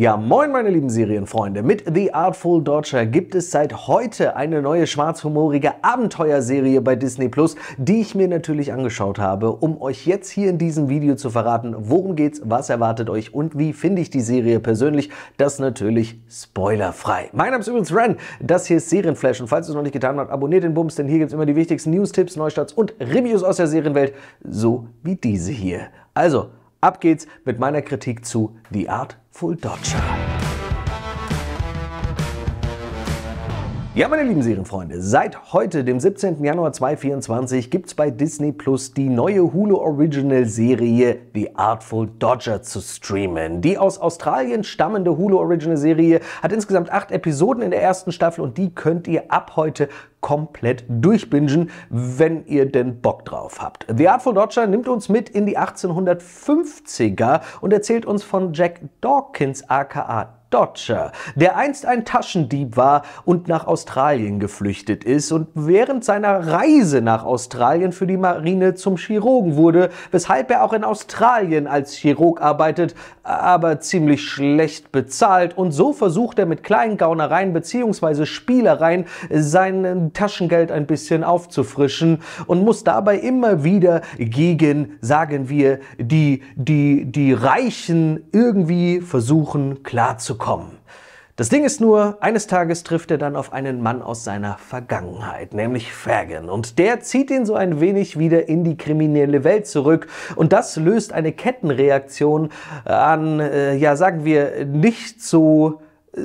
Ja, moin meine lieben Serienfreunde. Mit The Artful Dodger gibt es seit heute eine neue schwarzhumorige Abenteuerserie bei Disney Plus, die ich mir natürlich angeschaut habe, um euch jetzt hier in diesem Video zu verraten, worum geht's, was erwartet euch und wie finde ich die Serie persönlich, das natürlich spoilerfrei. Mein Name ist übrigens Ren, das hier ist Serienflash und falls ihr es noch nicht getan habt, abonniert den Bums, denn hier gibt's immer die wichtigsten News, Tipps, Neustarts und Reviews aus der Serienwelt, so wie diese hier. Also, Ab geht's mit meiner Kritik zu The Artful Dodger. Ja, meine lieben Serienfreunde, seit heute, dem 17. Januar 2024, gibt's bei Disney Plus die neue Hulu Original Serie The Artful Dodger zu streamen. Die aus Australien stammende Hulu Original Serie hat insgesamt acht Episoden in der ersten Staffel und die könnt ihr ab heute komplett durchbingen, wenn ihr denn Bock drauf habt. The Artful Dodger nimmt uns mit in die 1850er und erzählt uns von Jack Dawkins aka Dodger, der einst ein Taschendieb war und nach Australien geflüchtet ist und während seiner Reise nach Australien für die Marine zum Chirurgen wurde, weshalb er auch in Australien als Chirurg arbeitet, aber ziemlich schlecht bezahlt und so versucht er mit kleinen Gaunereien bzw. Spielereien seinen Taschengeld ein bisschen aufzufrischen und muss dabei immer wieder gegen, sagen wir, die, die, die Reichen irgendwie versuchen klarzukommen. Das Ding ist nur, eines Tages trifft er dann auf einen Mann aus seiner Vergangenheit, nämlich Fagin. Und der zieht ihn so ein wenig wieder in die kriminelle Welt zurück. Und das löst eine Kettenreaktion an, äh, ja, sagen wir, nicht so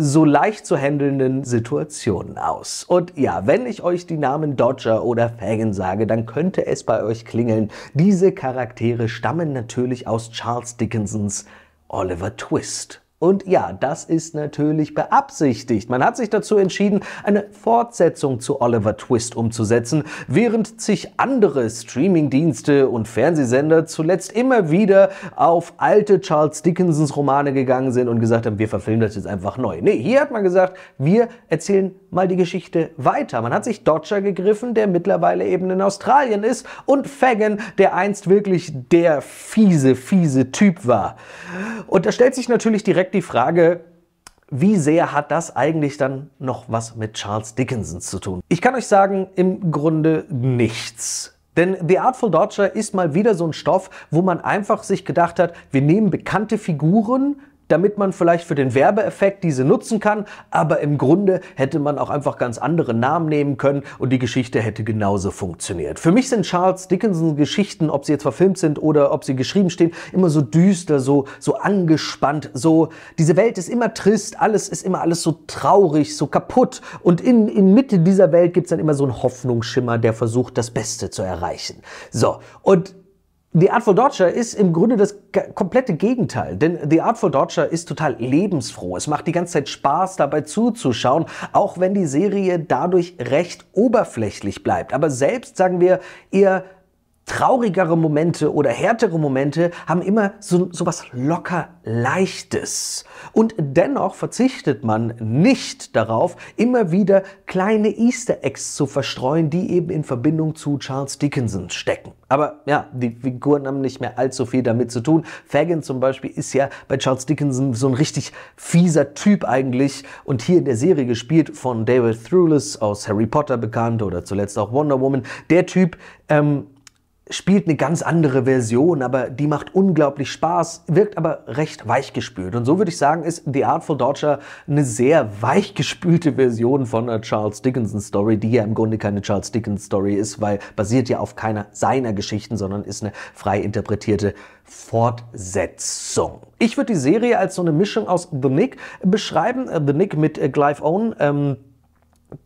so leicht zu handelnden Situationen aus. Und ja, wenn ich euch die Namen Dodger oder Fagin sage, dann könnte es bei euch klingeln. Diese Charaktere stammen natürlich aus Charles Dickinsons Oliver Twist. Und ja, das ist natürlich beabsichtigt. Man hat sich dazu entschieden, eine Fortsetzung zu Oliver Twist umzusetzen, während sich andere Streamingdienste und Fernsehsender zuletzt immer wieder auf alte Charles Dickensons Romane gegangen sind und gesagt haben, wir verfilmen das jetzt einfach neu. Nee, hier hat man gesagt, wir erzählen mal die Geschichte weiter. Man hat sich Dodger gegriffen, der mittlerweile eben in Australien ist, und Fagan, der einst wirklich der fiese, fiese Typ war. Und da stellt sich natürlich direkt die Frage, wie sehr hat das eigentlich dann noch was mit Charles Dickinson zu tun? Ich kann euch sagen, im Grunde nichts. Denn The Artful Dodger ist mal wieder so ein Stoff, wo man einfach sich gedacht hat, wir nehmen bekannte Figuren, damit man vielleicht für den Werbeeffekt diese nutzen kann, aber im Grunde hätte man auch einfach ganz andere Namen nehmen können und die Geschichte hätte genauso funktioniert. Für mich sind Charles Dickinsons Geschichten, ob sie jetzt verfilmt sind oder ob sie geschrieben stehen, immer so düster, so so angespannt, so diese Welt ist immer trist, alles ist immer alles so traurig, so kaputt und in in Mitte dieser Welt gibt's dann immer so einen Hoffnungsschimmer, der versucht das Beste zu erreichen. So, und The Artful Dodger ist im Grunde das komplette Gegenteil, denn The Artful Dodger ist total lebensfroh. Es macht die ganze Zeit Spaß, dabei zuzuschauen, auch wenn die Serie dadurch recht oberflächlich bleibt. Aber selbst, sagen wir, eher traurigere Momente oder härtere Momente haben immer so, so was locker Leichtes. Und dennoch verzichtet man nicht darauf, immer wieder kleine Easter Eggs zu verstreuen, die eben in Verbindung zu Charles Dickinson stecken. Aber ja, die Figuren haben nicht mehr allzu viel damit zu tun. Fagin zum Beispiel ist ja bei Charles Dickinson so ein richtig fieser Typ eigentlich und hier in der Serie gespielt von David Thewlis aus Harry Potter bekannt oder zuletzt auch Wonder Woman. Der Typ ähm, spielt eine ganz andere Version, aber die macht unglaublich Spaß, wirkt aber recht weichgespült. Und so würde ich sagen, ist The Artful Dodger eine sehr weichgespülte Version von einer Charles Dickinson Story, die ja im Grunde keine Charles Dickens Story ist, weil basiert ja auf keiner seiner Geschichten, sondern ist eine frei interpretierte Fortsetzung. Ich würde die Serie als so eine Mischung aus The Nick beschreiben, äh, The Nick mit äh, Clive Owen, ähm,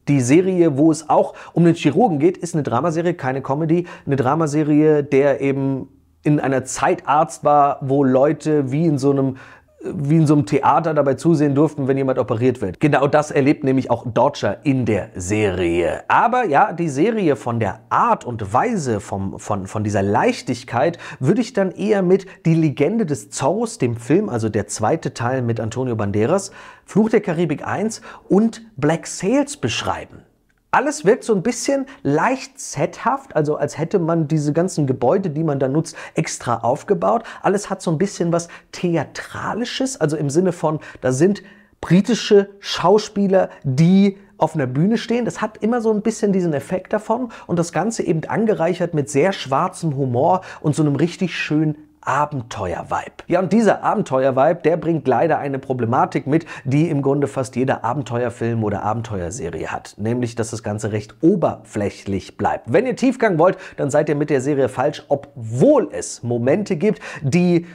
die Serie, wo es auch um den Chirurgen geht, ist eine Dramaserie, keine Comedy. Eine Dramaserie, der eben in einer Zeit Arzt war, wo Leute wie in so einem wie in so einem Theater dabei zusehen durften, wenn jemand operiert wird. Genau das erlebt nämlich auch Dodger in der Serie. Aber ja, die Serie von der Art und Weise, vom, von, von dieser Leichtigkeit, würde ich dann eher mit Die Legende des Zorros, dem Film, also der zweite Teil mit Antonio Banderas, Fluch der Karibik 1 und Black Sails beschreiben. Alles wirkt so ein bisschen leicht sethaft, also als hätte man diese ganzen Gebäude, die man da nutzt, extra aufgebaut. Alles hat so ein bisschen was Theatralisches, also im Sinne von, da sind britische Schauspieler, die auf einer Bühne stehen. Das hat immer so ein bisschen diesen Effekt davon und das Ganze eben angereichert mit sehr schwarzem Humor und so einem richtig schönen Abenteuer-Vibe. Ja, und dieser Abenteuer-Vibe, der bringt leider eine Problematik mit, die im Grunde fast jeder Abenteuerfilm oder Abenteuerserie hat. Nämlich, dass das Ganze recht oberflächlich bleibt. Wenn ihr Tiefgang wollt, dann seid ihr mit der Serie falsch, obwohl es Momente gibt, die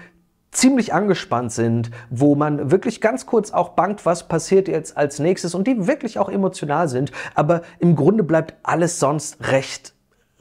ziemlich angespannt sind, wo man wirklich ganz kurz auch bangt, was passiert jetzt als nächstes und die wirklich auch emotional sind. Aber im Grunde bleibt alles sonst recht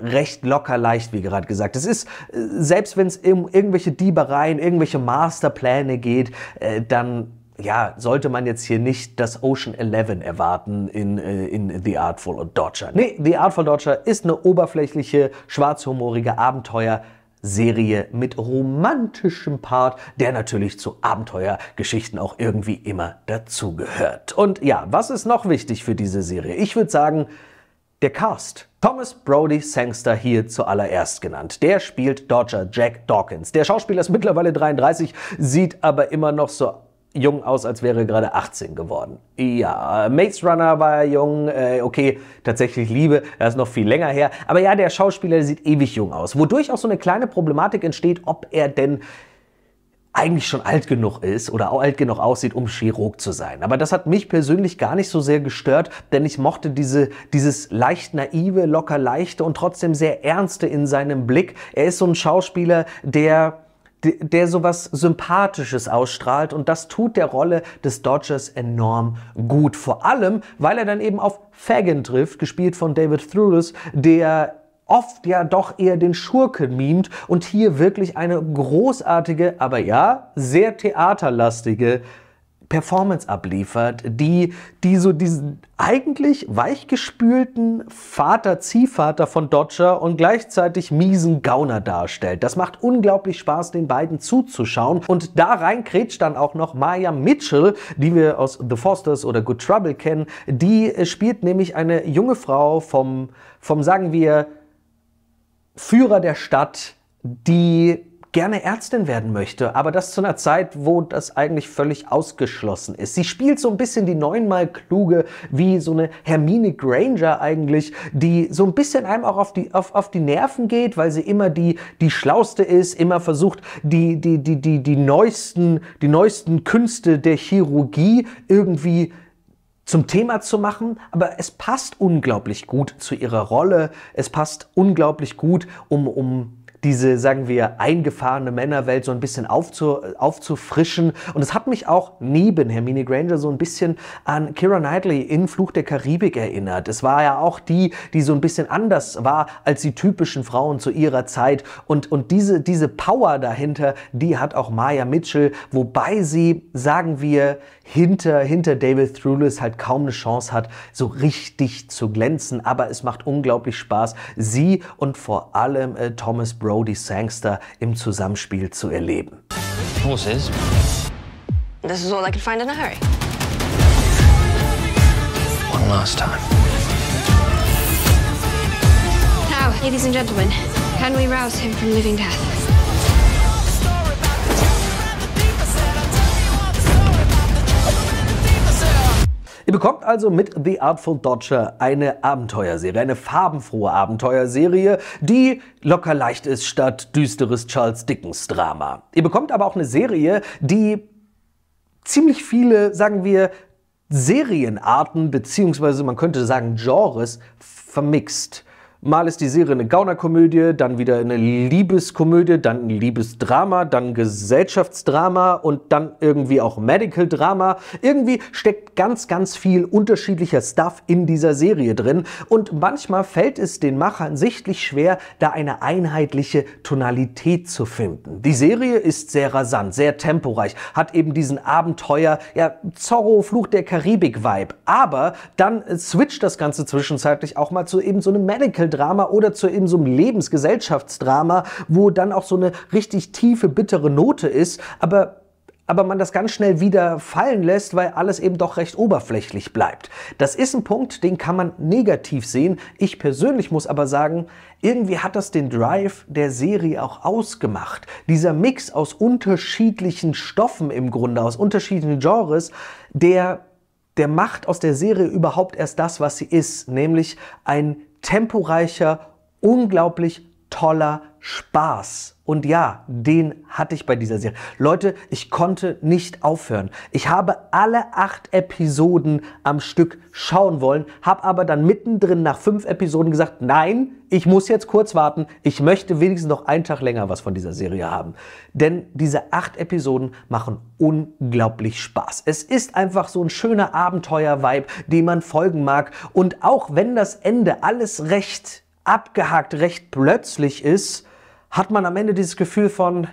recht locker leicht, wie gerade gesagt. Es ist, äh, selbst wenn es um irgendwelche Diebereien, irgendwelche Masterpläne geht, äh, dann ja, sollte man jetzt hier nicht das Ocean Eleven erwarten in, äh, in The Artful Dodger. Nee, The Artful Dodger ist eine oberflächliche, schwarzhumorige Abenteuerserie mit romantischem Part, der natürlich zu Abenteuergeschichten auch irgendwie immer dazugehört. Und ja, was ist noch wichtig für diese Serie? Ich würde sagen, der Cast. Thomas Brody Sangster hier zuallererst genannt. Der spielt Dodger Jack Dawkins. Der Schauspieler ist mittlerweile 33, sieht aber immer noch so jung aus, als wäre er gerade 18 geworden. Ja, Maze Runner war jung, äh, okay, tatsächlich Liebe, das ist noch viel länger her. Aber ja, der Schauspieler sieht ewig jung aus, wodurch auch so eine kleine Problematik entsteht, ob er denn eigentlich schon alt genug ist oder auch alt genug aussieht, um Chirurg zu sein. Aber das hat mich persönlich gar nicht so sehr gestört, denn ich mochte diese, dieses leicht naive, locker leichte und trotzdem sehr ernste in seinem Blick. Er ist so ein Schauspieler, der der sowas Sympathisches ausstrahlt und das tut der Rolle des Dodgers enorm gut. Vor allem, weil er dann eben auf Fagin trifft, gespielt von David Thewlis, der oft ja doch eher den Schurken mimt und hier wirklich eine großartige, aber ja, sehr theaterlastige Performance abliefert, die, die so diesen eigentlich weichgespülten Vater, Ziehvater von Dodger und gleichzeitig miesen Gauner darstellt. Das macht unglaublich Spaß, den beiden zuzuschauen. Und da rein kretscht dann auch noch Maya Mitchell, die wir aus The Fosters oder Good Trouble kennen. Die spielt nämlich eine junge Frau vom, vom sagen wir, Führer der Stadt, die gerne Ärztin werden möchte, aber das zu einer Zeit, wo das eigentlich völlig ausgeschlossen ist. Sie spielt so ein bisschen die neunmal kluge, wie so eine Hermine Granger eigentlich, die so ein bisschen einem auch auf die, auf, auf die Nerven geht, weil sie immer die, die schlauste ist, immer versucht, die, die, die, die, die neuesten, die neuesten Künste der Chirurgie irgendwie zum Thema zu machen, aber es passt unglaublich gut zu ihrer Rolle, es passt unglaublich gut, um, um diese, sagen wir, eingefahrene Männerwelt so ein bisschen aufzu, aufzufrischen. Und es hat mich auch neben Hermine Granger so ein bisschen an Kira Knightley in Fluch der Karibik erinnert. Es war ja auch die, die so ein bisschen anders war als die typischen Frauen zu ihrer Zeit. Und, und diese, diese Power dahinter, die hat auch Maya Mitchell, wobei sie, sagen wir, hinter, hinter David Thrulis halt kaum eine Chance hat, so richtig zu glänzen. Aber es macht unglaublich Spaß. Sie und vor allem äh, Thomas Brown Brody Sangster im Zusammenspiel zu erleben. Horses. This is all I could find in a hurry. One last time. Now, ladies and gentlemen, can we rouse him from living death? Ihr bekommt also mit The Artful Dodger eine Abenteuerserie, eine farbenfrohe Abenteuerserie, die locker leicht ist statt düsteres Charles Dickens Drama. Ihr bekommt aber auch eine Serie, die ziemlich viele, sagen wir, Serienarten beziehungsweise man könnte sagen Genres vermixt. Mal ist die Serie eine Gaunerkomödie, dann wieder eine Liebeskomödie, dann ein Liebesdrama, dann Gesellschaftsdrama und dann irgendwie auch Medical Drama. Irgendwie steckt ganz, ganz viel unterschiedlicher Stuff in dieser Serie drin und manchmal fällt es den Machern sichtlich schwer, da eine einheitliche Tonalität zu finden. Die Serie ist sehr rasant, sehr temporeich, hat eben diesen Abenteuer, ja, Zorro, Fluch der Karibik-Vibe. Aber dann switcht das Ganze zwischenzeitlich auch mal zu eben so einem Medical Drama oder zu eben so einem Lebensgesellschaftsdrama, wo dann auch so eine richtig tiefe, bittere Note ist, aber aber man das ganz schnell wieder fallen lässt, weil alles eben doch recht oberflächlich bleibt. Das ist ein Punkt, den kann man negativ sehen. Ich persönlich muss aber sagen, irgendwie hat das den Drive der Serie auch ausgemacht. Dieser Mix aus unterschiedlichen Stoffen im Grunde, aus unterschiedlichen Genres, der der macht aus der Serie überhaupt erst das, was sie ist, nämlich ein temporeicher, unglaublich toller Spaß. Und ja, den hatte ich bei dieser Serie. Leute, ich konnte nicht aufhören. Ich habe alle acht Episoden am Stück schauen wollen, habe aber dann mittendrin nach fünf Episoden gesagt, nein, ich muss jetzt kurz warten. Ich möchte wenigstens noch einen Tag länger was von dieser Serie haben. Denn diese acht Episoden machen unglaublich Spaß. Es ist einfach so ein schöner Abenteuer-Vibe, dem man folgen mag. Und auch wenn das Ende alles recht abgehakt recht plötzlich ist, hat man am Ende dieses Gefühl von,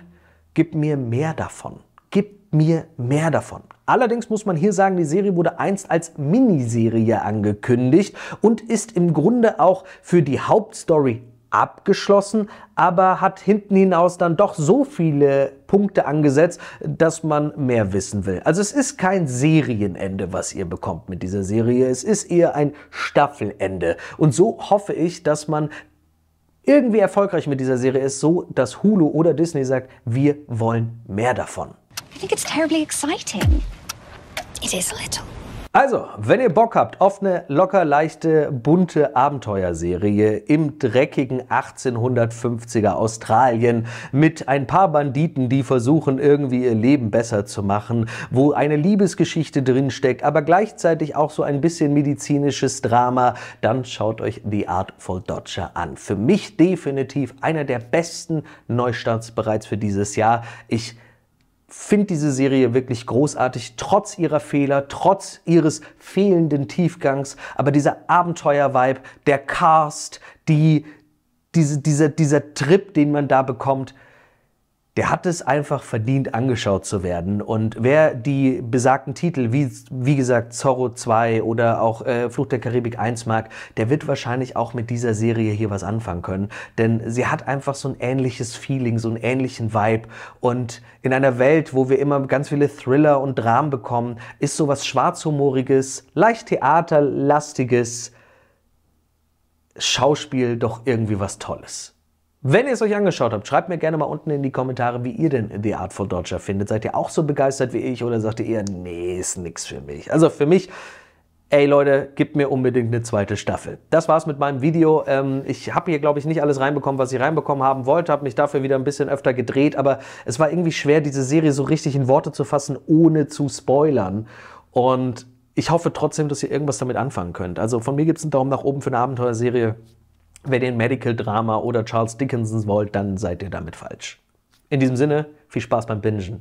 gib mir mehr davon, gib mir mehr davon. Allerdings muss man hier sagen, die Serie wurde einst als Miniserie angekündigt und ist im Grunde auch für die Hauptstory abgeschlossen, aber hat hinten hinaus dann doch so viele Punkte angesetzt, dass man mehr wissen will. Also es ist kein Serienende, was ihr bekommt mit dieser Serie. Es ist eher ein Staffelende. Und so hoffe ich, dass man irgendwie erfolgreich mit dieser Serie ist, so dass Hulu oder Disney sagt, wir wollen mehr davon. I think it's terribly exciting. It is a little. Also, wenn ihr Bock habt auf eine locker leichte, bunte Abenteuerserie im dreckigen 1850er Australien mit ein paar Banditen, die versuchen, irgendwie ihr Leben besser zu machen, wo eine Liebesgeschichte drinsteckt, aber gleichzeitig auch so ein bisschen medizinisches Drama, dann schaut euch The Artful Dodger an. Für mich definitiv einer der besten Neustarts bereits für dieses Jahr. Ich finde diese Serie wirklich großartig, trotz ihrer Fehler, trotz ihres fehlenden Tiefgangs. Aber dieser Abenteuer-Vibe, der Cast, die, diese, dieser, dieser Trip, den man da bekommt, der hat es einfach verdient, angeschaut zu werden. Und wer die besagten Titel, wie, wie gesagt, Zorro 2 oder auch äh, Flucht der Karibik 1 mag, der wird wahrscheinlich auch mit dieser Serie hier was anfangen können. Denn sie hat einfach so ein ähnliches Feeling, so einen ähnlichen Vibe. Und in einer Welt, wo wir immer ganz viele Thriller und Dramen bekommen, ist sowas schwarzhumoriges, leicht theaterlastiges Schauspiel doch irgendwie was Tolles. Wenn ihr es euch angeschaut habt, schreibt mir gerne mal unten in die Kommentare, wie ihr denn The Artful Dodger findet. Seid ihr auch so begeistert wie ich oder sagt ihr eher, nee, ist nix für mich? Also für mich, ey Leute, gebt mir unbedingt eine zweite Staffel. Das war's mit meinem Video. Ähm, ich habe hier, glaube ich, nicht alles reinbekommen, was ich reinbekommen haben wollte, habe mich dafür wieder ein bisschen öfter gedreht, aber es war irgendwie schwer, diese Serie so richtig in Worte zu fassen, ohne zu spoilern. Und ich hoffe trotzdem, dass ihr irgendwas damit anfangen könnt. Also von mir gibt's einen Daumen nach oben für eine Abenteuerserie. Wer den Medical Drama oder Charles Dickensons wollt, dann seid ihr damit falsch. In diesem Sinne, viel Spaß beim Bingen.